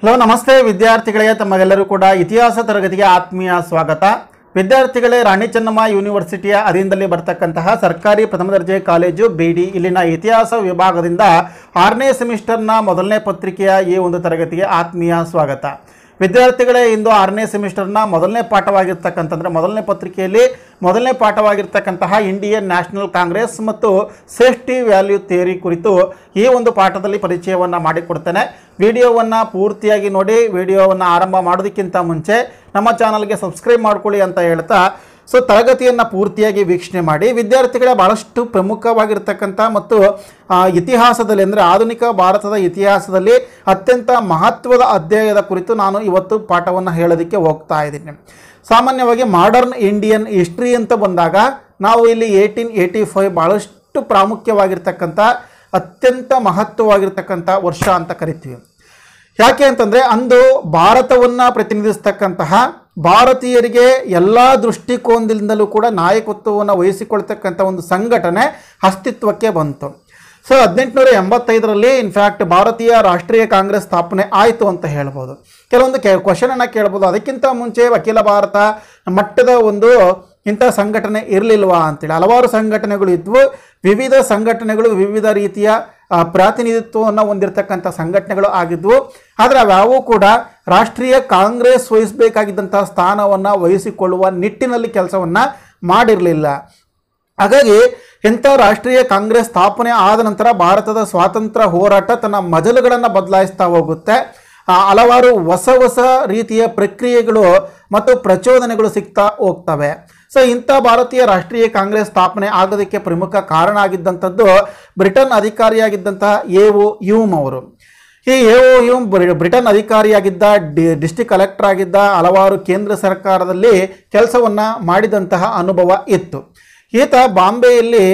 hello ನಮಸ್ತೆ ವಿದ್ಯಾರ್ಥಿಗಳೇ ತಮಗೆಲ್ಲರೂ ಕೂಡ ಇತಿಹಾಸ ತರಗತಿಗೆ ಆತ್ಮೀಯ ಸ್ವಾಗತ ವಿದ್ಯಾರ್ಥಿಗಳೇ ರಾಣಿ ಚೆನ್ನಮ್ಮ ಯೂನಿವರ್ಸಿಟಿಯ ಅಧೀನದಲ್ಲಿ ಬರ್ತಕ್ಕಂತಹ ಸರ್ಕಾರಿ ಪ್ರಥಮ ದರ್ಜೆ ಕಾಲೇಜು ಬಿಡಿ ಇಲ್ಲಿನ ಇತಿಹಾಸ ವಿಭಾಗದಿಂದ ಆರನೇ ಸೆಮಿಸ್ಟರ್ನ ಮೊದಲನೇ ಪತ್ರಿಕೆಯ ಈ ಒಂದು ತರಗತಿಗೆ ಆತ್ಮೀಯ ಸ್ವಾಗತ ವಿದ್ಯಾರ್ಥಿಗಳೇ ಇಂದು ಆರನೇ ಸೆಮಿಸ್ಟರ್ನ ಮೊದಲನೇ ಪಾಠವಾಗಿರ್ತಕ್ಕಂಥಂದರೆ ಮೊದಲನೇ ಪತ್ರಿಕೆಯಲ್ಲಿ ಮೊದಲನೇ ಪಾಠವಾಗಿರ್ತಕ್ಕಂತಹ ಇಂಡಿಯನ್ ನ್ಯಾಷನಲ್ ಕಾಂಗ್ರೆಸ್ ಮತ್ತು ಸೇಫ್ಟಿ ವ್ಯಾಲ್ಯೂ ಥಿಯರಿ ಕುರಿತು ಈ ಒಂದು ಪಾಠದಲ್ಲಿ ಪರಿಚಯವನ್ನು ಮಾಡಿಕೊಡ್ತೇನೆ ವಿಡಿಯೋವನ್ನು ಪೂರ್ತಿಯಾಗಿ ನೋಡಿ ವಿಡಿಯೋವನ್ನು ಆರಂಭ ಮಾಡೋದಕ್ಕಿಂತ ಮುಂಚೆ ನಮ್ಮ ಚಾನಲ್ಗೆ ಸಬ್ಸ್ಕ್ರೈಬ್ ಮಾಡ್ಕೊಳ್ಳಿ ಅಂತ ಹೇಳ್ತಾ ಸೊ ತರಗತಿಯನ್ನು ಪೂರ್ತಿಯಾಗಿ ವೀಕ್ಷಣೆ ಮಾಡಿ ವಿದ್ಯಾರ್ಥಿಗಳ ಭಾಳಷ್ಟು ಪ್ರಮುಖವಾಗಿರ್ತಕ್ಕಂಥ ಮತ್ತು ಇತಿಹಾಸದಲ್ಲಿ ಅಂದರೆ ಆಧುನಿಕ ಭಾರತದ ಇತಿಹಾಸದಲ್ಲಿ ಅತ್ಯಂತ ಮಹತ್ವದ ಅಧ್ಯಾಯದ ಕುರಿತು ನಾನು ಇವತ್ತು ಪಾಠವನ್ನು ಹೇಳೋದಕ್ಕೆ ಹೋಗ್ತಾ ಇದ್ದೀನಿ ಸಾಮಾನ್ಯವಾಗಿ ಮಾಡರ್ನ್ ಇಂಡಿಯನ್ ಹಿಸ್ಟ್ರಿ ಅಂತ ಬಂದಾಗ ನಾವು ಇಲ್ಲಿ ಏಯ್ಟೀನ್ ಏಯ್ಟಿ ಫೈವ್ ಭಾಳಷ್ಟು ಪ್ರಾಮುಖ್ಯವಾಗಿರ್ತಕ್ಕಂಥ ಅತ್ಯಂತ ಮಹತ್ವವಾಗಿರ್ತಕ್ಕಂಥ ವರ್ಷ ಅಂತ ಕರಿತೀವಿ ಯಾಕೆ ಅಂತಂದರೆ ಅಂದು ಭಾರತವನ್ನು ಪ್ರತಿನಿಧಿಸ್ತಕ್ಕಂತಹ ಭಾರತೀಯರಿಗೆ ಎಲ್ಲ ದೃಷ್ಟಿಕೋನದಿಂದಲೂ ಕೂಡ ನಾಯಕತ್ವವನ್ನು ವಹಿಸಿಕೊಳ್ತಕ್ಕಂಥ ಒಂದು ಸಂಘಟನೆ ಅಸ್ತಿತ್ವಕ್ಕೆ ಬಂತು ಸೊ ಹದಿನೆಂಟುನೂರ ಎಂಬತ್ತೈದರಲ್ಲಿ ಇನ್ಫ್ಯಾಕ್ಟ್ ಭಾರತೀಯ ರಾಷ್ಟ್ರೀಯ ಕಾಂಗ್ರೆಸ್ ಸ್ಥಾಪನೆ ಆಯಿತು ಅಂತ ಹೇಳ್ಬೋದು ಕೆಲವೊಂದು ಕೆ ಕ್ವಶನನ್ನು ಕೇಳ್ಬೋದು ಅದಕ್ಕಿಂತ ಮುಂಚೆ ವಕೀಲ ಭಾರತ ಮಟ್ಟದ ಒಂದು ಇಂಥ ಸಂಘಟನೆ ಇರಲಿಲ್ವಾ ಅಂತೇಳಿ ಹಲವಾರು ಸಂಘಟನೆಗಳು ಇದ್ವು ವಿವಿಧ ಸಂಘಟನೆಗಳು ವಿವಿಧ ರೀತಿಯ ಪ್ರಾತಿನಿಧಿತ್ವವನ್ನು ಹೊಂದಿರತಕ್ಕಂಥ ಸಂಘಟನೆಗಳು ಆಗಿದ್ವು ಆದರೆ ಅವೂ ಕೂಡ ರಾಷ್ಟ್ರೀಯ ಕಾಂಗ್ರೆಸ್ ವಹಿಸಬೇಕಾಗಿದ್ದಂಥ ಸ್ಥಾನವನ್ನು ವಹಿಸಿಕೊಳ್ಳುವ ನಿಟ್ಟಿನಲ್ಲಿ ಕೆಲಸವನ್ನು ಮಾಡಿರಲಿಲ್ಲ ಹಾಗಾಗಿ ಇಂಥ ರಾಷ್ಟ್ರೀಯ ಕಾಂಗ್ರೆಸ್ ಸ್ಥಾಪನೆ ಆದ ನಂತರ ಭಾರತದ ಸ್ವಾತಂತ್ರ್ಯ ಹೋರಾಟ ತನ್ನ ಮಜಲುಗಳನ್ನು ಬದಲಾಯಿಸ್ತಾ ಹೋಗುತ್ತೆ ಹಲವಾರು ಹೊಸ ಹೊಸ ರೀತಿಯ ಪ್ರಕ್ರಿಯೆಗಳು ಮತ್ತು ಪ್ರಚೋದನೆಗಳು ಸಿಗ್ತಾ ಹೋಗ್ತವೆ ಸೊ ಇಂಥ ಭಾರತೀಯ ರಾಷ್ಟ್ರೀಯ ಕಾಂಗ್ರೆಸ್ ಸ್ಥಾಪನೆ ಆಗೋದಕ್ಕೆ ಪ್ರಮುಖ ಕಾರಣ ಆಗಿದ್ದಂಥದ್ದು ಬ್ರಿಟನ್ ಅಧಿಕಾರಿಯಾಗಿದ್ದಂತಹ ಓ ಯೂಮ್ ಅವರು ಈ ಎಒ ಯೂಮ್ ಬ್ರಿಟನ್ ಅಧಿಕಾರಿಯಾಗಿದ್ದ ಡಿ ಡಿಸ್ಟಿಕ್ ಕಲೆಕ್ಟರ್ ಆಗಿದ್ದ ಹಲವಾರು ಕೇಂದ್ರ ಸರ್ಕಾರದಲ್ಲಿ ಕೆಲಸವನ್ನು ಮಾಡಿದಂತಹ ಅನುಭವ ಇತ್ತು ಈತ ಬಾಂಬೆಯಲ್ಲಿ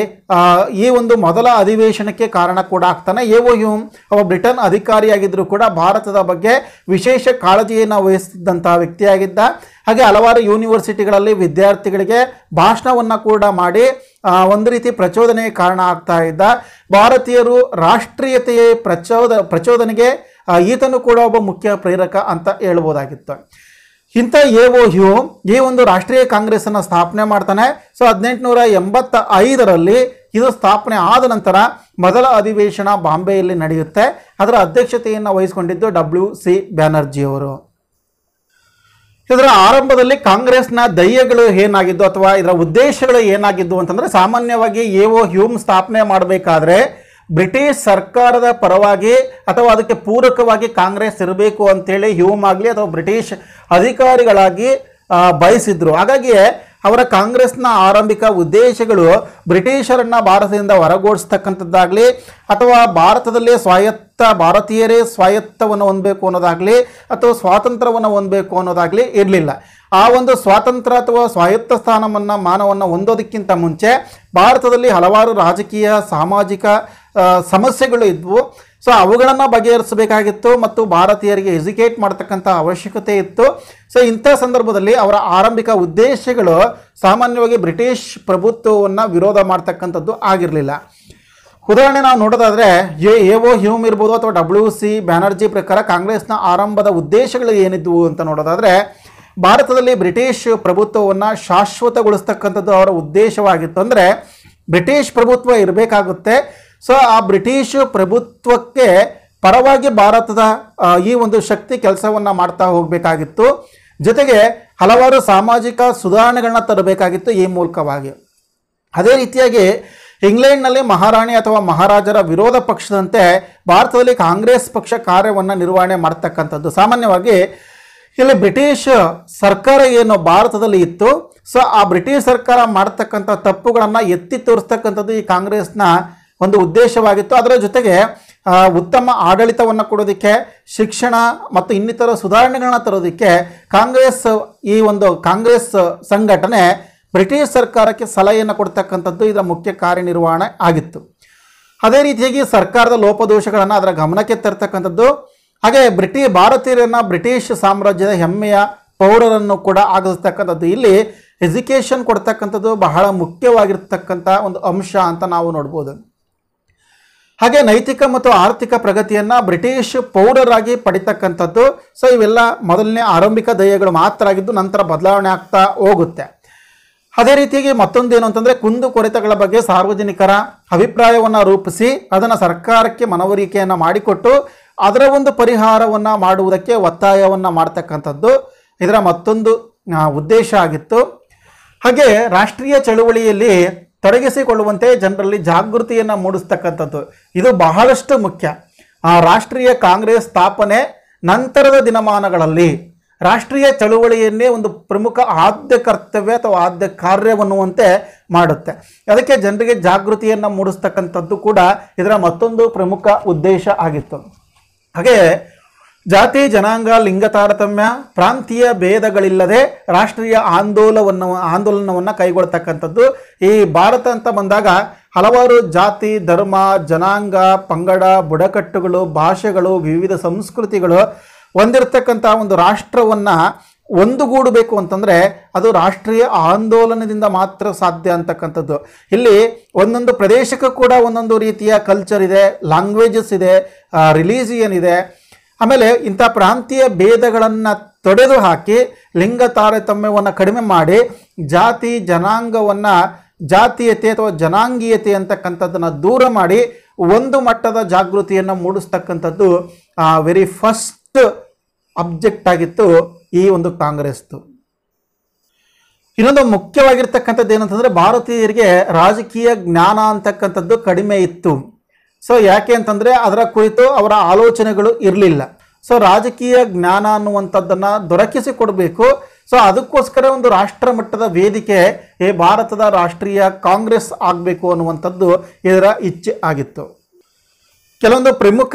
ಈ ಒಂದು ಮೊದಲ ಅಧಿವೇಶನಕ್ಕೆ ಕಾರಣ ಕೂಡ ಆಗ್ತಾನೆ ಎ ಓ ಯೂಮ್ ಅವ ಬ್ರಿಟನ್ ಅಧಿಕಾರಿಯಾಗಿದ್ದರೂ ಕೂಡ ಭಾರತದ ಬಗ್ಗೆ ವಿಶೇಷ ಕಾಳಜಿಯನ್ನು ವಹಿಸಿದ್ದಂತಹ ವ್ಯಕ್ತಿಯಾಗಿದ್ದ ಹಾಗೆ ಹಲವಾರು ಯೂನಿವರ್ಸಿಟಿಗಳಲ್ಲಿ ವಿದ್ಯಾರ್ಥಿಗಳಿಗೆ ಭಾಷಣವನ್ನು ಕೂಡ ಮಾಡಿ ಒಂದು ರೀತಿ ಪ್ರಚೋದನೆಗೆ ಕಾರಣ ಆಗ್ತಾ ಇದ್ದ ಭಾರತೀಯರು ರಾಷ್ಟ್ರೀಯತೆಯ ಪ್ರಚೋದ ಪ್ರಚೋದನೆಗೆ ಈತನು ಕೂಡ ಒಬ್ಬ ಮುಖ್ಯ ಪ್ರೇರಕ ಅಂತ ಹೇಳ್ಬೋದಾಗಿತ್ತು ಇಂಥ ಎ ಒ ಯು ಈ ಒಂದು ರಾಷ್ಟ್ರೀಯ ಕಾಂಗ್ರೆಸ್ಸನ್ನು ಸ್ಥಾಪನೆ ಮಾಡ್ತಾನೆ ಸೊ ಹದಿನೆಂಟುನೂರ ಎಂಬತ್ತ ಐದರಲ್ಲಿ ಇದು ಸ್ಥಾಪನೆ ಆದ ನಂತರ ಮೊದಲ ಅಧಿವೇಶನ ಬಾಂಬೆಯಲ್ಲಿ ನಡೆಯುತ್ತೆ ಅದರ ಅಧ್ಯಕ್ಷತೆಯನ್ನು ವಹಿಸಿಕೊಂಡಿದ್ದು ಡಬ್ಲ್ಯೂ ಸಿ ಬ್ಯಾನರ್ಜಿಯವರು ಇದರ ಆರಂಭದಲ್ಲಿ ಕಾಂಗ್ರೆಸ್ನ ದಯ್ಯಗಳು ಏನಾಗಿದ್ದು ಅಥವಾ ಇದರ ಉದ್ದೇಶಗಳು ಏನಾಗಿದ್ದು ಅಂತಂದರೆ ಸಾಮಾನ್ಯವಾಗಿ ಎ ಓ ಹ್ಯೂಮ್ ಸ್ಥಾಪನೆ ಮಾಡಬೇಕಾದ್ರೆ ಬ್ರಿಟಿಷ್ ಸರ್ಕಾರದ ಪರವಾಗಿ ಅಥವಾ ಅದಕ್ಕೆ ಪೂರಕವಾಗಿ ಕಾಂಗ್ರೆಸ್ ಇರಬೇಕು ಅಂತೇಳಿ ಹ್ಯೂಮ್ ಆಗಲಿ ಅಥವಾ ಬ್ರಿಟಿಷ್ ಅಧಿಕಾರಿಗಳಾಗಿ ಬಯಸಿದ್ರು ಹಾಗಾಗಿ ಅವರ ಕಾಂಗ್ರೆಸ್ನ ಆರಂಭಿಕ ಉದ್ದೇಶಗಳು ಬ್ರಿಟಿಷರನ್ನು ಭಾರತದಿಂದ ಹೊರಗೋಡಿಸ್ತಕ್ಕಂಥದ್ದಾಗಲಿ ಅಥವಾ ಭಾರತದಲ್ಲೇ ಸ್ವಾಯತ್ತ ಭಾರತೀಯರೇ ಸ್ವಾಯತ್ತವನ್ನು ಹೊಂದಬೇಕು ಅನ್ನೋದಾಗಲಿ ಅಥವಾ ಸ್ವಾತಂತ್ರ್ಯವನ್ನು ಹೊಂದಬೇಕು ಅನ್ನೋದಾಗಲಿ ಇರಲಿಲ್ಲ ಆ ಒಂದು ಸ್ವಾತಂತ್ರ್ಯ ಅಥವಾ ಸ್ವಾಯತ್ತ ಸ್ಥಾನವನ್ನು ಮಾನವನ್ನು ಹೊಂದೋದಕ್ಕಿಂತ ಮುಂಚೆ ಭಾರತದಲ್ಲಿ ಹಲವಾರು ರಾಜಕೀಯ ಸಾಮಾಜಿಕ ಸಮಸ್ಯೆಗಳು ಇದ್ವು ಸೊ ಅವುಗಳನ್ನು ಬಗೆಹರಿಸಬೇಕಾಗಿತ್ತು ಮತ್ತು ಭಾರತೀಯರಿಗೆ ಎಜುಕೇಟ್ ಮಾಡತಕ್ಕಂಥ ಅವಶ್ಯಕತೆ ಇತ್ತು ಸೊ ಇಂಥ ಸಂದರ್ಭದಲ್ಲಿ ಅವರ ಆರಂಭಿಕ ಉದ್ದೇಶಗಳು ಸಾಮಾನ್ಯವಾಗಿ ಬ್ರಿಟಿಷ್ ಪ್ರಭುತ್ವವನ್ನು ವಿರೋಧ ಮಾಡ್ತಕ್ಕಂಥದ್ದು ಆಗಿರಲಿಲ್ಲ ಉದಾಹರಣೆ ನಾವು ನೋಡೋದಾದರೆ ಎ ಎ ಒ ಹ್ಯೂಮ್ ಇರ್ಬೋದು ಅಥವಾ ಡಬ್ಲ್ಯೂ ಸಿ ಬ್ಯಾನರ್ಜಿ ಪ್ರಕಾರ ಕಾಂಗ್ರೆಸ್ನ ಆರಂಭದ ಉದ್ದೇಶಗಳು ಏನಿದ್ವು ಅಂತ ನೋಡೋದಾದರೆ ಭಾರತದಲ್ಲಿ ಬ್ರಿಟಿಷ್ ಪ್ರಭುತ್ವವನ್ನು ಶಾಶ್ವತಗೊಳಿಸ್ತಕ್ಕಂಥದ್ದು ಅವರ ಉದ್ದೇಶವಾಗಿತ್ತು ಅಂದರೆ ಬ್ರಿಟಿಷ್ ಪ್ರಭುತ್ವ ಇರಬೇಕಾಗುತ್ತೆ ಸೊ ಆ ಬ್ರಿಟಿಷ್ ಪ್ರಭುತ್ವಕ್ಕೆ ಪರವಾಗಿ ಭಾರತದ ಈ ಒಂದು ಶಕ್ತಿ ಕೆಲಸವನ್ನು ಮಾಡ್ತಾ ಹೋಗಬೇಕಾಗಿತ್ತು ಜೊತೆಗೆ ಹಲವಾರು ಸಾಮಾಜಿಕ ಸುಧಾರಣೆಗಳನ್ನ ತರಬೇಕಾಗಿತ್ತು ಈ ಮೂಲಕವಾಗಿ ಅದೇ ರೀತಿಯಾಗಿ ಇಂಗ್ಲೆಂಡ್ನಲ್ಲಿ ಮಹಾರಾಣಿ ಅಥವಾ ಮಹಾರಾಜರ ವಿರೋಧ ಪಕ್ಷದಂತೆ ಭಾರತದಲ್ಲಿ ಕಾಂಗ್ರೆಸ್ ಪಕ್ಷ ಕಾರ್ಯವನ್ನು ನಿರ್ವಹಣೆ ಮಾಡ್ತಕ್ಕಂಥದ್ದು ಸಾಮಾನ್ಯವಾಗಿ ಇಲ್ಲಿ ಬ್ರಿಟಿಷ್ ಸರ್ಕಾರ ಏನು ಭಾರತದಲ್ಲಿ ಇತ್ತು ಸೊ ಆ ಬ್ರಿಟಿಷ್ ಸರ್ಕಾರ ಮಾಡ್ತಕ್ಕಂಥ ತಪ್ಪುಗಳನ್ನು ಎತ್ತಿ ತೋರಿಸ್ತಕ್ಕಂಥದ್ದು ಈ ಕಾಂಗ್ರೆಸ್ನ ಒಂದು ಉದ್ದೇಶವಾಗಿತ್ತು ಅದರ ಜೊತೆಗೆ ಉತ್ತಮ ಆಡಳಿತವನ್ನು ಕೊಡೋದಕ್ಕೆ ಶಿಕ್ಷಣ ಮತ್ತು ಇನ್ನಿತರ ಸುಧಾರಣೆಗಳನ್ನ ತರೋದಕ್ಕೆ ಕಾಂಗ್ರೆಸ್ ಈ ಒಂದು ಕಾಂಗ್ರೆಸ್ ಸಂಘಟನೆ ಬ್ರಿಟಿಷ್ ಸರ್ಕಾರಕ್ಕೆ ಸಲಹೆಯನ್ನು ಕೊಡ್ತಕ್ಕಂಥದ್ದು ಇದರ ಮುಖ್ಯ ಕಾರ್ಯನಿರ್ವಹಣೆ ಆಗಿತ್ತು ಅದೇ ರೀತಿಯಾಗಿ ಸರ್ಕಾರದ ಲೋಪದೋಷಗಳನ್ನು ಅದರ ಗಮನಕ್ಕೆ ತರ್ತಕ್ಕಂಥದ್ದು ಹಾಗೆ ಬ್ರಿಟಿ ಭಾರತೀಯರನ್ನು ಬ್ರಿಟಿಷ್ ಸಾಮ್ರಾಜ್ಯದ ಹೆಮ್ಮೆಯ ಪೌರರನ್ನು ಕೂಡ ಆಗಿಸ್ತಕ್ಕಂಥದ್ದು ಇಲ್ಲಿ ಎಜುಕೇಷನ್ ಕೊಡ್ತಕ್ಕಂಥದ್ದು ಬಹಳ ಮುಖ್ಯವಾಗಿರ್ತಕ್ಕಂಥ ಒಂದು ಅಂಶ ಅಂತ ನಾವು ನೋಡ್ಬೋದು ಹಾಗೆ ನೈತಿಕ ಮತ್ತು ಆರ್ಥಿಕ ಪ್ರಗತಿಯನ್ನು ಬ್ರಿಟಿಷ್ ಪೌಡರಾಗಿ ಪಡಿತಕ್ಕಂಥದ್ದು ಸೊ ಇವೆಲ್ಲ ಮೊದಲನೇ ಆರಂಭಿಕ ದಯಗಳು ಮಾತ್ರ ಆಗಿದ್ದು ನಂತರ ಬದಲಾವಣೆ ಆಗ್ತಾ ಹೋಗುತ್ತೆ ಅದೇ ರೀತಿಯಾಗಿ ಮತ್ತೊಂದೇನು ಅಂತಂದರೆ ಕೊರೆತಗಳ ಬಗ್ಗೆ ಸಾರ್ವಜನಿಕರ ಅಭಿಪ್ರಾಯವನ್ನು ರೂಪಿಸಿ ಅದನ್ನು ಸರ್ಕಾರಕ್ಕೆ ಮನವರಿಕೆಯನ್ನು ಮಾಡಿಕೊಟ್ಟು ಅದರ ಒಂದು ಪರಿಹಾರವನ್ನು ಮಾಡುವುದಕ್ಕೆ ಒತ್ತಾಯವನ್ನು ಮಾಡ್ತಕ್ಕಂಥದ್ದು ಇದರ ಮತ್ತೊಂದು ಉದ್ದೇಶ ಆಗಿತ್ತು ಹಾಗೆ ರಾಷ್ಟ್ರೀಯ ಚಳುವಳಿಯಲ್ಲಿ ತೊಡಗಿಸಿಕೊಳ್ಳುವಂತೆ ಜನರಲ್ಲಿ ಜಾಗೃತಿಯನ್ನು ಮೂಡಿಸ್ತಕ್ಕಂಥದ್ದು ಇದು ಬಹಳಷ್ಟು ಮುಖ್ಯ ಆ ರಾಷ್ಟ್ರೀಯ ಕಾಂಗ್ರೆಸ್ ಸ್ಥಾಪನೆ ನಂತರದ ದಿನಮಾನಗಳಲ್ಲಿ ರಾಷ್ಟ್ರೀಯ ಚಳುವಳಿಯನ್ನೇ ಒಂದು ಪ್ರಮುಖ ಆದ್ಯ ಕರ್ತವ್ಯ ಅಥವಾ ಆದ್ಯ ಕಾರ್ಯವನ್ನುವಂತೆ ಮಾಡುತ್ತೆ ಅದಕ್ಕೆ ಜನರಿಗೆ ಜಾಗೃತಿಯನ್ನು ಮೂಡಿಸ್ತಕ್ಕಂಥದ್ದು ಕೂಡ ಇದರ ಮತ್ತೊಂದು ಪ್ರಮುಖ ಉದ್ದೇಶ ಆಗಿತ್ತು ಹಾಗೆಯೇ ಜಾತಿ ಜನಾಂಗ ಲಿಂಗ ತಾರತಮ್ಯ ಪ್ರಾಂತೀಯ ಭೇದಗಳಿಲ್ಲದೆ ರಾಷ್ಟ್ರೀಯ ಆಂದೋಲನವನ್ನು ಆಂದೋಲನವನ್ನು ಕೈಗೊಳ್ತಕ್ಕಂಥದ್ದು ಈ ಭಾರತ ಅಂತ ಬಂದಾಗ ಹಲವಾರು ಜಾತಿ ಧರ್ಮ ಜನಾಂಗ ಪಂಗಡ ಬುಡಕಟ್ಟುಗಳು ಭಾಷೆಗಳು ವಿವಿಧ ಸಂಸ್ಕೃತಿಗಳು ಹೊಂದಿರತಕ್ಕಂಥ ಒಂದು ರಾಷ್ಟ್ರವನ್ನು ಒಂದುಗೂಡಬೇಕು ಅಂತಂದರೆ ಅದು ರಾಷ್ಟ್ರೀಯ ಆಂದೋಲನದಿಂದ ಮಾತ್ರ ಸಾಧ್ಯ ಅಂತಕ್ಕಂಥದ್ದು ಇಲ್ಲಿ ಒಂದೊಂದು ಪ್ರದೇಶಕ್ಕೂ ಕೂಡ ಒಂದೊಂದು ರೀತಿಯ ಕಲ್ಚರ್ ಇದೆ ಲ್ಯಾಂಗ್ವೇಜಸ್ ಇದೆ ರಿಲೀಜಿಯನ್ ಇದೆ ಆಮೇಲೆ ಇಂಥ ಪ್ರಾಂತೀಯ ಭೇದಗಳನ್ನು ತೊಡೆದು ಹಾಕಿ ಲಿಂಗ ತಾರತಮ್ಯವನ್ನು ಕಡಿಮೆ ಮಾಡಿ ಜಾತಿ ಜನಾಂಗವನ್ನು ಜಾತೀಯತೆ ಅಥವಾ ಜನಾಂಗೀಯತೆ ಅಂತಕ್ಕಂಥದ್ದನ್ನು ದೂರ ಮಾಡಿ ಒಂದು ಮಟ್ಟದ ಜಾಗೃತಿಯನ್ನು ಮೂಡಿಸ್ತಕ್ಕಂಥದ್ದು ವೆರಿ ಫಸ್ಟ್ ಅಬ್ಜೆಕ್ಟ್ ಆಗಿತ್ತು ಈ ಒಂದು ಕಾಂಗ್ರೆಸ್ದು ಇನ್ನೊಂದು ಮುಖ್ಯವಾಗಿರ್ತಕ್ಕಂಥದ್ದು ಏನಂತಂದರೆ ಭಾರತೀಯರಿಗೆ ರಾಜಕೀಯ ಜ್ಞಾನ ಅಂತಕ್ಕಂಥದ್ದು ಕಡಿಮೆ ಇತ್ತು ಸೊ ಯಾಕೆ ಅಂತಂದರೆ ಅದರ ಕುರಿತು ಅವರ ಆಲೋಚನೆಗಳು ಇರಲಿಲ್ಲ ಸೊ ರಾಜಕೀಯ ಜ್ಞಾನ ಅನ್ನುವಂಥದ್ದನ್ನು ದೊರಕಿಸಿಕೊಡಬೇಕು ಸೊ ಅದಕ್ಕೋಸ್ಕರ ಒಂದು ರಾಷ್ಟ್ರ ಮಟ್ಟದ ವೇದಿಕೆ ಈ ಭಾರತದ ರಾಷ್ಟ್ರೀಯ ಕಾಂಗ್ರೆಸ್ ಆಗಬೇಕು ಅನ್ನುವಂಥದ್ದು ಇದರ ಇಚ್ಛೆ ಆಗಿತ್ತು ಕೆಲವೊಂದು ಪ್ರಮುಖ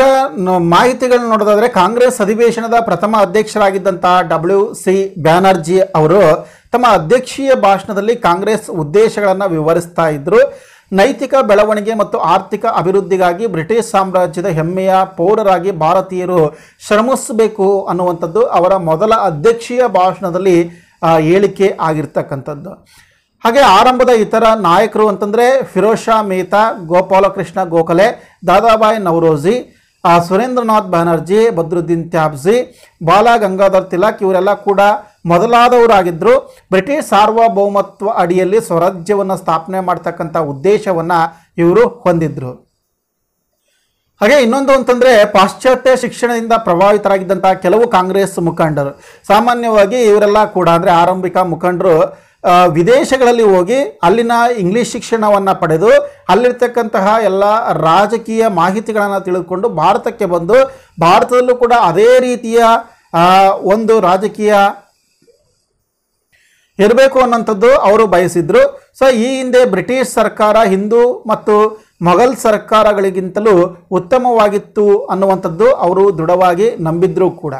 ಮಾಹಿತಿಗಳನ್ನ ನೋಡೋದಾದರೆ ಕಾಂಗ್ರೆಸ್ ಅಧಿವೇಶನದ ಪ್ರಥಮ ಅಧ್ಯಕ್ಷರಾಗಿದ್ದಂತಹ ಡಬ್ಲ್ಯೂ ಸಿ ಬ್ಯಾನರ್ಜಿ ಅವರು ತಮ್ಮ ಅಧ್ಯಕ್ಷೀಯ ಭಾಷಣದಲ್ಲಿ ಕಾಂಗ್ರೆಸ್ ಉದ್ದೇಶಗಳನ್ನು ವಿವರಿಸ್ತಾ ಇದ್ದರು ನೈತಿಕ ಬೆಳವಣಿಗೆ ಮತ್ತು ಆರ್ಥಿಕ ಅಭಿವೃದ್ಧಿಗಾಗಿ ಬ್ರಿಟಿಷ್ ಸಾಮ್ರಾಜ್ಯದ ಹೆಮ್ಮೆಯ ಪೌರರಾಗಿ ಭಾರತೀಯರು ಶ್ರಮಿಸಬೇಕು ಅನ್ನುವಂಥದ್ದು ಅವರ ಮೊದಲ ಅಧ್ಯಕ್ಷೀಯ ಭಾಷಣದಲ್ಲಿ ಹೇಳಿಕೆ ಆಗಿರ್ತಕ್ಕಂಥದ್ದು ಹಾಗೆ ಆರಂಭದ ಇತರ ನಾಯಕರು ಅಂತಂದರೆ ಫಿರೋಜ್ ಶಾ ಮೇಹ್ತಾ ಗೋಪಾಲಕೃಷ್ಣ ಗೋಖಲೆ ದಾದಾಬಾಯಿ ನವರೋಜಿ ಸುರೇಂದ್ರನಾಥ್ ಬ್ಯಾನರ್ಜಿ ಬದ್ರುದ್ದೀನ್ ತ್ಯಾಬ್ಜಿ ಬಾಲ ಗಂಗಾಧರ್ ತಿಲಕ್ ಇವರೆಲ್ಲ ಕೂಡ ಮೊದಲಾದವರಾಗಿದ್ದರು ಬ್ರಿಟಿಷ್ ಸಾರ್ವಭೌಮತ್ವ ಅಡಿಯಲ್ಲಿ ಸ್ವರಾಜ್ಯವನ್ನು ಸ್ಥಾಪನೆ ಮಾಡ್ತಕ್ಕಂಥ ಉದ್ದೇಶವನ್ನು ಇವರು ಹೊಂದಿದ್ರು ಹಾಗೆ ಇನ್ನೊಂದು ಅಂತಂದರೆ ಪಾಶ್ಚಾತ್ಯ ಶಿಕ್ಷಣದಿಂದ ಪ್ರಭಾವಿತರಾಗಿದ್ದಂಥ ಕೆಲವು ಕಾಂಗ್ರೆಸ್ ಮುಖಂಡರು ಸಾಮಾನ್ಯವಾಗಿ ಇವರೆಲ್ಲ ಕೂಡ ಅಂದರೆ ಆರಂಭಿಕ ಮುಖಂಡರು ವಿದೇಶಗಳಲ್ಲಿ ಹೋಗಿ ಅಲ್ಲಿನ ಇಂಗ್ಲೀಷ್ ಶಿಕ್ಷಣವನ್ನು ಪಡೆದು ಅಲ್ಲಿರ್ತಕ್ಕಂತಹ ಎಲ್ಲ ರಾಜಕೀಯ ಮಾಹಿತಿಗಳನ್ನು ತಿಳಿದುಕೊಂಡು ಭಾರತಕ್ಕೆ ಬಂದು ಭಾರತದಲ್ಲೂ ಕೂಡ ಅದೇ ರೀತಿಯ ಒಂದು ರಾಜಕೀಯ ಇರಬೇಕು ಅನ್ನೋಂಥದ್ದು ಅವರು ಬಯಸಿದ್ರು ಸೊ ಈ ಹಿಂದೆ ಬ್ರಿಟಿಷ್ ಸರ್ಕಾರ ಹಿಂದೂ ಮತ್ತು ಮೊಘಲ್ ಸರ್ಕಾರಗಳಿಗಿಂತಲೂ ಉತ್ತಮವಾಗಿತ್ತು ಅನ್ನುವಂಥದ್ದು ಅವರು ದೃಢವಾಗಿ ನಂಬಿದ್ರೂ ಕೂಡ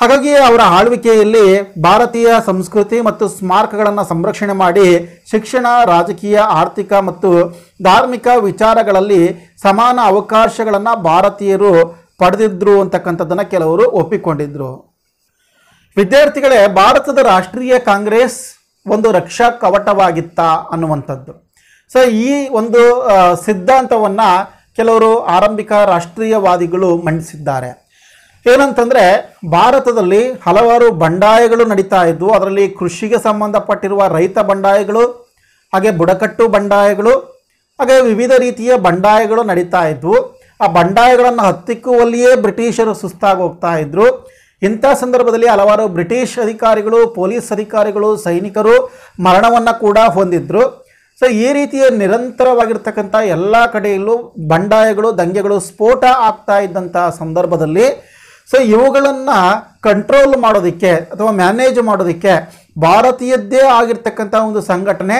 ಹಾಗಾಗಿ ಅವರ ಆಳ್ವಿಕೆಯಲ್ಲಿ ಭಾರತೀಯ ಸಂಸ್ಕೃತಿ ಮತ್ತು ಸ್ಮಾರಕಗಳನ್ನು ಸಂರಕ್ಷಣೆ ಮಾಡಿ ಶಿಕ್ಷಣ ರಾಜಕೀಯ ಆರ್ಥಿಕ ಮತ್ತು ಧಾರ್ಮಿಕ ವಿಚಾರಗಳಲ್ಲಿ ಸಮಾನ ಅವಕಾಶಗಳನ್ನು ಭಾರತೀಯರು ಪಡೆದಿದ್ದರು ಅಂತಕ್ಕಂಥದ್ದನ್ನು ಕೆಲವರು ಒಪ್ಪಿಕೊಂಡಿದ್ದರು ವಿದ್ಯಾರ್ಥಿಗಳೇ ಭಾರತದ ರಾಷ್ಟ್ರೀಯ ಕಾಂಗ್ರೆಸ್ ಒಂದು ರಕ್ಷಾ ಕವಟವಾಗಿತ್ತ ಅನ್ನುವಂಥದ್ದು ಸೊ ಈ ಒಂದು ಸಿದ್ಧಾಂತವನ್ನು ಕೆಲವರು ಆರಂಭಿಕ ರಾಷ್ಟ್ರೀಯವಾದಿಗಳು ಮಂಡಿಸಿದ್ದಾರೆ ಏನಂತಂದರೆ ಭಾರತದಲ್ಲಿ ಹಲವಾರು ಬಂಡಾಯಗಳು ನಡೀತಾ ಇದ್ದವು ಅದರಲ್ಲಿ ಕೃಷಿಗೆ ಸಂಬಂಧಪಟ್ಟಿರುವ ರೈತ ಬಂಡಾಯಗಳು ಹಾಗೆ ಬುಡಕಟ್ಟು ಬಂಡಾಯಗಳು ಹಾಗೆ ವಿವಿಧ ರೀತಿಯ ಬಂಡಾಯಗಳು ನಡೀತಾ ಇದ್ವು ಆ ಬಂಡಾಯಗಳನ್ನು ಹತ್ತಿಕ್ಕುವಲ್ಲಿಯೇ ಬ್ರಿಟಿಷರು ಸುಸ್ತಾಗಿ ಹೋಗ್ತಾ ಇದ್ದರು ಇಂಥ ಸಂದರ್ಭದಲ್ಲಿ ಹಲವಾರು ಬ್ರಿಟಿಷ್ ಅಧಿಕಾರಿಗಳು ಪೊಲೀಸ್ ಅಧಿಕಾರಿಗಳು ಸೈನಿಕರು ಮರಣವನ್ನು ಕೂಡ ಹೊಂದಿದ್ದರು ಸೊ ಈ ರೀತಿಯ ನಿರಂತರವಾಗಿರ್ತಕ್ಕಂಥ ಎಲ್ಲ ಕಡೆಯಲ್ಲೂ ಬಂಡಾಯಗಳು ದಂಗೆಗಳು ಸ್ಫೋಟ ಆಗ್ತಾ ಇದ್ದಂಥ ಸಂದರ್ಭದಲ್ಲಿ ಸೊ ಇವುಗಳನ್ನು ಕಂಟ್ರೋಲ್ ಮಾಡೋದಕ್ಕೆ ಅಥವಾ ಮ್ಯಾನೇಜ್ ಮಾಡೋದಕ್ಕೆ ಭಾರತೀಯದ್ದೇ ಆಗಿರ್ತಕ್ಕಂಥ ಒಂದು ಸಂಘಟನೆ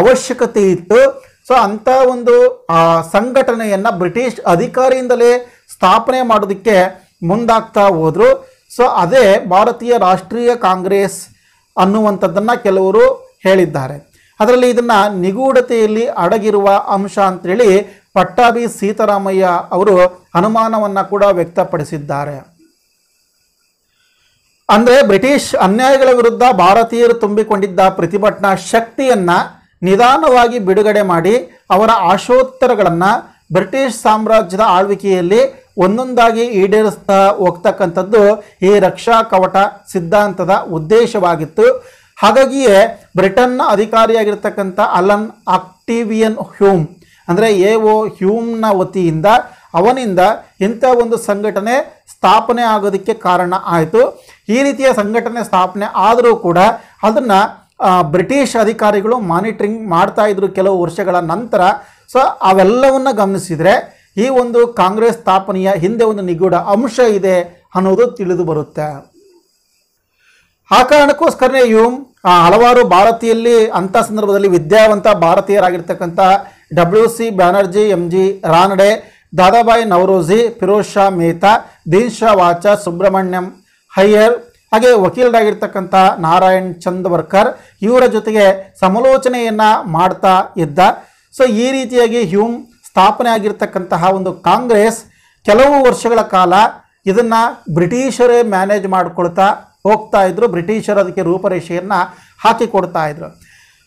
ಅವಶ್ಯಕತೆ ಇತ್ತು ಸೊ ಅಂಥ ಒಂದು ಸಂಘಟನೆಯನ್ನು ಬ್ರಿಟಿಷ್ ಅಧಿಕಾರಿಯಿಂದಲೇ ಸ್ಥಾಪನೆ ಮಾಡೋದಕ್ಕೆ ಮುಂದಾಗ್ತಾ ಹೋದರು ಸೊ ಅದೇ ಭಾರತೀಯ ರಾಷ್ಟ್ರೀಯ ಕಾಂಗ್ರೆಸ್ ಅನ್ನುವಂಥದ್ದನ್ನು ಕೆಲವರು ಹೇಳಿದ್ದಾರೆ ಅದರಲ್ಲಿ ಇದನ್ನು ನಿಗೂಢತೆಯಲ್ಲಿ ಅಡಗಿರುವ ಅಂಶ ಅಂತೇಳಿ ಪಟ್ಟಾಭಿ ಸೀತಾರಾಮಯ್ಯ ಅವರು ಅನುಮಾನವನ್ನು ಕೂಡ ವ್ಯಕ್ತಪಡಿಸಿದ್ದಾರೆ ಅಂದರೆ ಬ್ರಿಟಿಷ್ ಅನ್ಯಾಯಗಳ ವಿರುದ್ಧ ಭಾರತೀಯರು ತುಂಬಿಕೊಂಡಿದ್ದ ಪ್ರತಿಭಟನಾ ಶಕ್ತಿಯನ್ನು ನಿಧಾನವಾಗಿ ಬಿಡುಗಡೆ ಮಾಡಿ ಅವರ ಆಶೋತ್ತರಗಳನ್ನು ಬ್ರಿಟಿಷ್ ಸಾಮ್ರಾಜ್ಯದ ಆಳ್ವಿಕೆಯಲ್ಲಿ ಒಂದೊಂದಾಗಿ ಈಡೇರಿಸ್ತಾ ಹೋಗ್ತಕ್ಕಂಥದ್ದು ಈ ರಕ್ಷಾ ಕವಟ ಸಿದ್ಧಾಂತದ ಉದ್ದೇಶವಾಗಿತ್ತು ಹಾಗಾಗಿಯೇ ಬ್ರಿಟನ್ನ ಅಧಿಕಾರಿಯಾಗಿರ್ತಕ್ಕಂಥ ಅಲನ್ ಆಕ್ಟಿವಿಯನ್ ಹ್ಯೂಮ್ ಅಂದರೆ ಎ ಓ ಹ್ಯೂಮ್ನ ವತಿಯಿಂದ ಅವನಿಂದ ಇಂಥ ಒಂದು ಸಂಘಟನೆ ಸ್ಥಾಪನೆ ಆಗೋದಕ್ಕೆ ಕಾರಣ ಆಯಿತು ಈ ರೀತಿಯ ಸಂಘಟನೆ ಸ್ಥಾಪನೆ ಆದರೂ ಕೂಡ ಅದನ್ನು ಬ್ರಿಟಿಷ್ ಅಧಿಕಾರಿಗಳು ಮಾನಿಟ್ರಿಂಗ್ ಮಾಡ್ತಾ ಇದ್ರು ಕೆಲವು ವರ್ಷಗಳ ನಂತರ ಸೊ ಅವೆಲ್ಲವನ್ನು ಗಮನಿಸಿದರೆ ಈ ಒಂದು ಕಾಂಗ್ರೆಸ್ ಸ್ಥಾಪನೆಯ ಹಿಂದೆ ಒಂದು ನಿಗೂಢ ಅಂಶ ಇದೆ ಅನ್ನೋದು ತಿಳಿದು ಬರುತ್ತೆ ಆ ಕಾರಣಕ್ಕೋಸ್ಕರನೇ ಹ್ಯೂಮ್ ಹಲವಾರು ಭಾರತೀಯಲ್ಲಿ ಅಂಥ ಸಂದರ್ಭದಲ್ಲಿ ವಿದ್ಯಾವಂತ ಭಾರತೀಯರಾಗಿರ್ತಕ್ಕಂಥ W C Banerjee M G Ranade Dadabhai Naoroji Feroze Shah Mehta Dinshaw Wacha Subramaniam ಹಯ್ಯರ್ ಹಾಗೆ ವಕೀಲರಾಗಿರ್ತಕ್ಕಂಥ ನಾರಾಯಣ್ ಚಂದ್ವರ್ಕರ್ ಇವರ ಜೊತೆಗೆ ಸಮಾಲೋಚನೆಯನ್ನು ಮಾಡ್ತಾ ಇದ್ದ ಸೊ ಈ ರೀತಿಯಾಗಿ ಹ್ಯೂಮ್ ಸ್ಥಾಪನೆ ಆಗಿರ್ತಕ್ಕಂತಹ ಒಂದು ಕಾಂಗ್ರೆಸ್ ಕೆಲವು ವರ್ಷಗಳ ಕಾಲ ಇದನ್ನು ಬ್ರಿಟಿಷರೇ ಮ್ಯಾನೇಜ್ ಮಾಡಿಕೊಳ್ತಾ ಹೋಗ್ತಾ ಇದ್ದರು ಬ್ರಿಟಿಷರು ಅದಕ್ಕೆ ರೂಪರೇಷೆಯನ್ನು ಹಾಕಿಕೊಡ್ತಾ ಇದ್ರು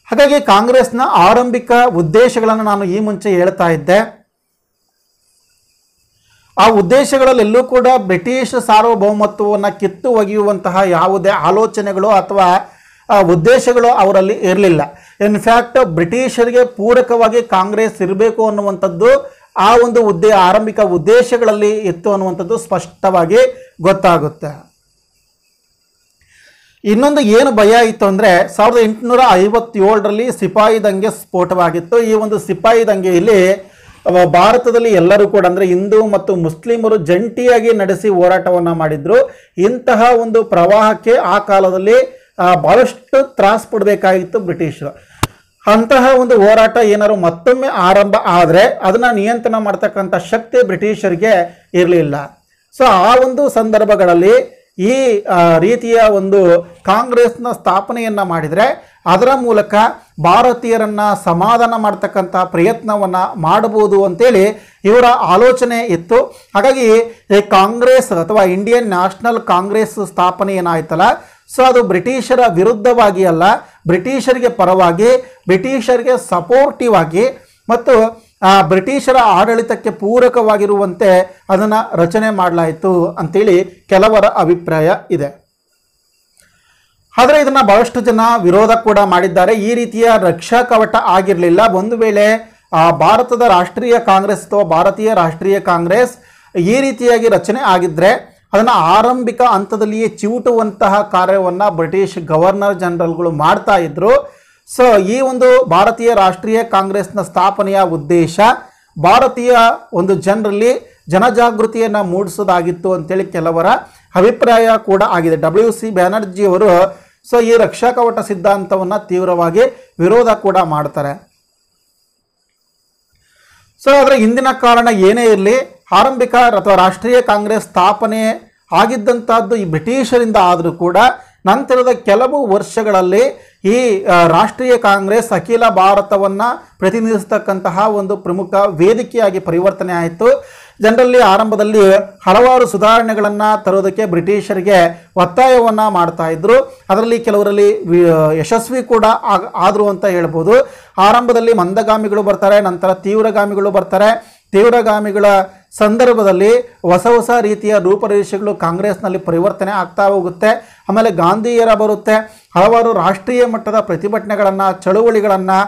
ಹಾಗಾಗಿ ಕಾಂಗ್ರೆಸ್ನ ಆರಂಭಿಕ ಉದ್ದೇಶಗಳನ್ನು ನಾನು ಈ ಮುಂಚೆ ಹೇಳ್ತಾ ಇದ್ದೆ ಆ ಉದ್ದೇಶಗಳಲ್ಲೆಲ್ಲೂ ಕೂಡ ಬ್ರಿಟಿಷ್ ಸಾರ್ವಭೌಮತ್ವವನ್ನು ಕಿತ್ತು ಒಗೆಯುವಂತಹ ಯಾವುದೇ ಆಲೋಚನೆಗಳು ಅಥವಾ ಆ ಉದ್ದೇಶಗಳು ಅವರಲ್ಲಿ ಇರಲಿಲ್ಲ ಇನ್ಫ್ಯಾಕ್ಟ್ ಬ್ರಿಟಿಷರಿಗೆ ಪೂರಕವಾಗಿ ಕಾಂಗ್ರೆಸ್ ಇರಬೇಕು ಅನ್ನುವಂಥದ್ದು ಆ ಒಂದು ಉದ್ದೇ ಆರಂಭಿಕ ಉದ್ದೇಶಗಳಲ್ಲಿ ಇತ್ತು ಅನ್ನುವಂಥದ್ದು ಸ್ಪಷ್ಟವಾಗಿ ಗೊತ್ತಾಗುತ್ತೆ ಇನ್ನೊಂದು ಏನು ಭಯ ಇತ್ತು ಅಂದರೆ ಸಾವಿರದ ಎಂಟುನೂರ ಐವತ್ತೇಳರಲ್ಲಿ ಸಿಪಾಯಿ ದಂಗೆ ಸ್ಫೋಟವಾಗಿತ್ತು ಈ ಒಂದು ಸಿಪಾಯಿ ದಂಗೆಯಲ್ಲಿ ಭಾರತದಲ್ಲಿ ಎಲ್ಲರೂ ಕೂಡ ಅಂದರೆ ಹಿಂದೂ ಮತ್ತು ಮುಸ್ಲಿಮರು ಜಂಟಿಯಾಗಿ ನಡೆಸಿ ಹೋರಾಟವನ್ನು ಮಾಡಿದ್ರು ಇಂತಹ ಒಂದು ಪ್ರವಾಹಕ್ಕೆ ಆ ಕಾಲದಲ್ಲಿ ಭಾಳಷ್ಟು ತ್ರಾಸ ಪಡಬೇಕಾಗಿತ್ತು ಬ್ರಿಟಿಷರು ಅಂತಹ ಒಂದು ಹೋರಾಟ ಏನಾದ್ರು ಮತ್ತೊಮ್ಮೆ ಆರಂಭ ಆದರೆ ಅದನ್ನು ನಿಯಂತ್ರಣ ಮಾಡ್ತಕ್ಕಂಥ ಶಕ್ತಿ ಬ್ರಿಟಿಷರಿಗೆ ಇರಲಿಲ್ಲ ಸೊ ಆ ಒಂದು ಸಂದರ್ಭಗಳಲ್ಲಿ ಈ ರೀತಿಯ ಒಂದು ಕಾಂಗ್ರೆಸ್ನ ಸ್ಥಾಪನೆಯನ್ನು ಮಾಡಿದರೆ ಅದರ ಮೂಲಕ ಭಾರತೀಯರನ್ನು ಸಮಾಧಾನ ಮಾಡ್ತಕ್ಕಂಥ ಪ್ರಯತ್ನವನ್ನು ಮಾಡಬಹುದು ಅಂತೇಳಿ ಇವರ ಆಲೋಚನೆ ಇತ್ತು ಹಾಗಾಗಿ ಕಾಂಗ್ರೆಸ್ ಅಥವಾ ಇಂಡಿಯನ್ ನ್ಯಾಷನಲ್ ಕಾಂಗ್ರೆಸ್ ಸ್ಥಾಪನೆ ಏನಾಯ್ತಲ್ಲ ಸೊ ಅದು ಬ್ರಿಟಿಷರ ವಿರುದ್ಧವಾಗಿ ಅಲ್ಲ ಬ್ರಿಟಿಷರಿಗೆ ಪರವಾಗಿ ಬ್ರಿಟಿಷರಿಗೆ ಸಪೋರ್ಟಿವ್ ಆಗಿ ಮತ್ತು ಬ್ರಿಟಿಷರ ಆಡಳಿತಕ್ಕೆ ಪೂರಕವಾಗಿರುವಂತೆ ಅದನ್ನು ರಚನೆ ಮಾಡಲಾಯಿತು ಅಂತೇಳಿ ಕೆಲವರ ಅಭಿಪ್ರಾಯ ಇದೆ ಆದರೆ ಇದನ್ನು ಬಹಳಷ್ಟು ಜನ ವಿರೋಧ ಕೂಡ ಮಾಡಿದ್ದಾರೆ ಈ ರೀತಿಯ ರಕ್ಷಾ ಕವಟ ಆಗಿರಲಿಲ್ಲ ಒಂದು ವೇಳೆ ಭಾರತದ ರಾಷ್ಟ್ರೀಯ ಕಾಂಗ್ರೆಸ್ ಅಥವಾ ಭಾರತೀಯ ರಾಷ್ಟ್ರೀಯ ಕಾಂಗ್ರೆಸ್ ಈ ರೀತಿಯಾಗಿ ರಚನೆ ಆಗಿದ್ದರೆ ಅದನ್ನು ಆರಂಭಿಕ ಹಂತದಲ್ಲಿಯೇ ಚಿವುಟುವಂತಹ ಕಾರ್ಯವನ್ನು ಬ್ರಿಟಿಷ್ ಗವರ್ನರ್ ಜನರಲ್ಗಳು ಮಾಡ್ತಾ ಇದ್ರು ಸೊ ಈ ಒಂದು ಭಾರತೀಯ ರಾಷ್ಟ್ರೀಯ ಕಾಂಗ್ರೆಸ್ನ ಸ್ಥಾಪನೆಯ ಉದ್ದೇಶ ಭಾರತೀಯ ಒಂದು ಜನರಲ್ಲಿ ಜನಜಾಗೃತಿಯನ್ನು ಮೂಡಿಸೋದಾಗಿತ್ತು ಅಂತೇಳಿ ಕೆಲವರ ಅಭಿಪ್ರಾಯ ಕೂಡ ಆಗಿದೆ ಡಬ್ಲ್ಯೂ ಸಿ ಅವರು ಸೊ ಈ ರಕ್ಷಾ ಕವಟ ಸಿದ್ಧಾಂತವನ್ನು ತೀವ್ರವಾಗಿ ವಿರೋಧ ಕೂಡ ಮಾಡ್ತಾರೆ ಸೊ ಅದರ ಹಿಂದಿನ ಕಾರಣ ಏನೇ ಇರಲಿ ಆರಂಭಿಕ ಅಥವಾ ರಾಷ್ಟ್ರೀಯ ಕಾಂಗ್ರೆಸ್ ಸ್ಥಾಪನೆ ಆಗಿದ್ದಂಥದ್ದು ಈ ಬ್ರಿಟಿಷರಿಂದ ಆದರೂ ಕೂಡ ನಂತರದ ಕೆಲವು ವರ್ಷಗಳಲ್ಲಿ ಈ ರಾಷ್ಟ್ರೀಯ ಕಾಂಗ್ರೆಸ್ ಅಖಿಲ ಭಾರತವನ್ನು ಪ್ರತಿನಿಧಿಸತಕ್ಕಂತಹ ಒಂದು ಪ್ರಮುಖ ವೇದಿಕೆಯಾಗಿ ಪರಿವರ್ತನೆ ಆಯಿತು ಜನರಲ್ಲಿ ಆರಂಭದಲ್ಲಿ ಹಲವಾರು ಸುಧಾರಣೆಗಳನ್ನು ತರೋದಕ್ಕೆ ಬ್ರಿಟಿಷರಿಗೆ ಒತ್ತಾಯವನ್ನು ಮಾಡ್ತಾ ಅದರಲ್ಲಿ ಕೆಲವರಲ್ಲಿ ಯಶಸ್ವಿ ಕೂಡ ಆದರು ಅಂತ ಹೇಳ್ಬೋದು ಆರಂಭದಲ್ಲಿ ಮಂದಗಾಮಿಗಳು ಬರ್ತಾರೆ ನಂತರ ತೀವ್ರಗಾಮಿಗಳು ಬರ್ತಾರೆ ತೀವ್ರಗಾಮಿಗಳ ಸಂದರ್ಭದಲ್ಲಿ ಹೊಸ ಹೊಸ ರೀತಿಯ ರೂಪರೇಷೆಗಳು ಕಾಂಗ್ರೆಸ್ನಲ್ಲಿ ಪರಿವರ್ತನೆ ಆಗ್ತಾ ಹೋಗುತ್ತೆ ಆಮೇಲೆ ಗಾಂಧಿಯರ ಬರುತ್ತೆ ಹಲವಾರು ರಾಷ್ಟ್ರೀಯ ಮಟ್ಟದ ಪ್ರತಿಭಟನೆಗಳನ್ನು ಚಳುವಳಿಗಳನ್ನು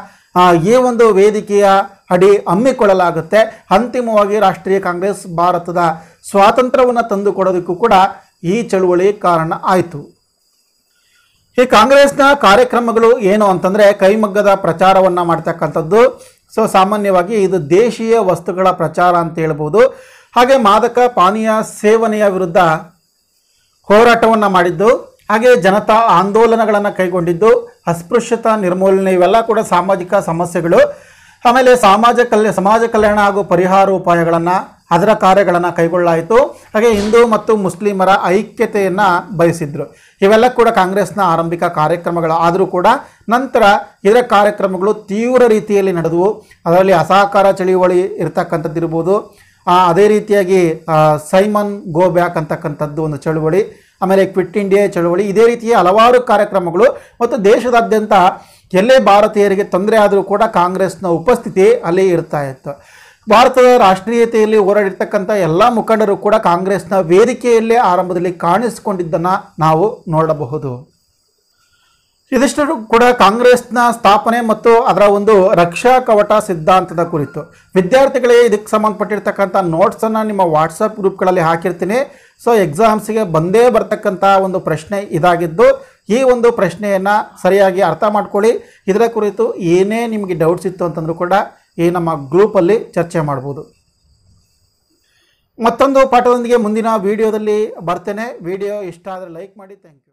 ಈ ಒಂದು ವೇದಿಕೆಯ ಅಡಿ ಹಮ್ಮಿಕೊಳ್ಳಲಾಗುತ್ತೆ ಅಂತಿಮವಾಗಿ ರಾಷ್ಟ್ರೀಯ ಕಾಂಗ್ರೆಸ್ ಭಾರತದ ಸ್ವಾತಂತ್ರ್ಯವನ್ನು ತಂದುಕೊಡೋದಕ್ಕೂ ಕೂಡ ಈ ಚಳುವಳಿ ಕಾರಣ ಆಯಿತು ಈ ಕಾಂಗ್ರೆಸ್ನ ಕಾರ್ಯಕ್ರಮಗಳು ಏನು ಅಂತಂದರೆ ಕೈಮಗ್ಗದ ಪ್ರಚಾರವನ್ನು ಮಾಡ್ತಕ್ಕಂಥದ್ದು ಸೊ ಸಾಮಾನ್ಯವಾಗಿ ಇದು ದೇಶೀಯ ವಸ್ತುಗಳ ಪ್ರಚಾರ ಅಂತ ಹೇಳ್ಬೋದು ಹಾಗೆ ಮಾದಕ ಪಾನೀಯ ಸೇವನೆಯ ವಿರುದ್ಧ ಹೋರಾಟವನ್ನು ಮಾಡಿದ್ದು ಹಾಗೆ ಜನತಾ ಆಂದೋಲನಗಳನ್ನು ಕೈಗೊಂಡಿದ್ದು ಅಸ್ಪೃಶ್ಯತಾ ನಿರ್ಮೂಲನೆ ಇವೆಲ್ಲ ಕೂಡ ಸಾಮಾಜಿಕ ಸಮಸ್ಯೆಗಳು ಆಮೇಲೆ ಸಮಾಜ ಕಲ್ಯ ಸಮಾಜ ಕಲ್ಯಾಣ ಹಾಗೂ ಪರಿಹಾರ ಉಪಾಯಗಳನ್ನು ಅದರ ಕಾರ್ಯಗಳನ್ನು ಕೈಗೊಳ್ಳಾಯಿತು ಹಾಗೆ ಹಿಂದೂ ಮತ್ತು ಮುಸ್ಲಿಮರ ಐಕ್ಯತೆಯನ್ನು ಬಯಸಿದ್ರು ಇವೆಲ್ಲ ಕೂಡ ಕಾಂಗ್ರೆಸ್ನ ಆರಂಭಿಕ ಕಾರ್ಯಕ್ರಮಗಳು ಆದರೂ ಕೂಡ ನಂತರ ಇದರ ಕಾರ್ಯಕ್ರಮಗಳು ತೀವ್ರ ರೀತಿಯಲ್ಲಿ ನಡೆದವು ಅದರಲ್ಲಿ ಅಸಹಕಾರ ಚಳುವಳಿ ಇರ್ಬೋದು ಅದೇ ರೀತಿಯಾಗಿ ಸೈಮನ್ ಗೋ ಬ್ಯಾಕ್ ಅಂತಕ್ಕಂಥದ್ದು ಒಂದು ಚಳುವಳಿ ಆಮೇಲೆ ಕ್ವಿಟ್ ಇಂಡಿಯಾ ಚಳುವಳಿ ಇದೇ ರೀತಿಯ ಹಲವಾರು ಕಾರ್ಯಕ್ರಮಗಳು ಮತ್ತು ದೇಶದಾದ್ಯಂತ ಎಲ್ಲೇ ಭಾರತೀಯರಿಗೆ ತೊಂದರೆ ಆದರೂ ಕೂಡ ಕಾಂಗ್ರೆಸ್ನ ಉಪಸ್ಥಿತಿ ಅಲ್ಲಿ ಇರ್ತಾ ಇತ್ತು ಭಾರತದ ರಾಷ್ಟ್ರೀಯತೆಯಲ್ಲಿ ಹೋರಾಡಿರ್ತಕ್ಕಂಥ ಎಲ್ಲ ಮುಖಂಡರು ಕೂಡ ಕಾಂಗ್ರೆಸ್ನ ವೇದಿಕೆಯಲ್ಲೇ ಆರಂಭದಲ್ಲಿ ಕಾಣಿಸಿಕೊಂಡಿದ್ದನ್ನು ನಾವು ನೋಡಬಹುದು ಇದಿಷ್ಟು ಕೂಡ ಕಾಂಗ್ರೆಸ್ನ ಸ್ಥಾಪನೆ ಮತ್ತು ಅದರ ಒಂದು ರಕ್ಷಾ ಕವಟ ಸಿದ್ಧಾಂತದ ಕುರಿತು ವಿದ್ಯಾರ್ಥಿಗಳೇ ಇದಕ್ಕೆ ಸಂಬಂಧಪಟ್ಟಿರ್ತಕ್ಕಂಥ ನೋಟ್ಸನ್ನು ನಿಮ್ಮ ವಾಟ್ಸಪ್ ಗ್ರೂಪ್ಗಳಲ್ಲಿ ಹಾಕಿರ್ತೀನಿ ಸೊ ಎಕ್ಸಾಮ್ಸಿಗೆ ಬಂದೇ ಬರ್ತಕ್ಕಂಥ ಒಂದು ಪ್ರಶ್ನೆ ಇದಾಗಿದ್ದು ಈ ಒಂದು ಪ್ರಶ್ನೆಯನ್ನು ಸರಿಯಾಗಿ ಅರ್ಥ ಮಾಡ್ಕೊಳ್ಳಿ ಇದರ ಕುರಿತು ಏನೇ ನಿಮಗೆ ಡೌಟ್ಸ್ ಇತ್ತು ಅಂತಂದರೂ ಕೂಡ ಈ ನಮ್ಮ ಗ್ರೂಪಲ್ಲಿ ಚರ್ಚೆ ಮಾಡ್ಬೋದು ಮತ್ತೊಂದು ಪಾಠದೊಂದಿಗೆ ಮುಂದಿನ ವಿಡಿಯೋದಲ್ಲಿ ಬರ್ತೇನೆ ವಿಡಿಯೋ ಇಷ್ಟ ಆದರೆ ಲೈಕ್ ಮಾಡಿ ಥ್ಯಾಂಕ್ ಯು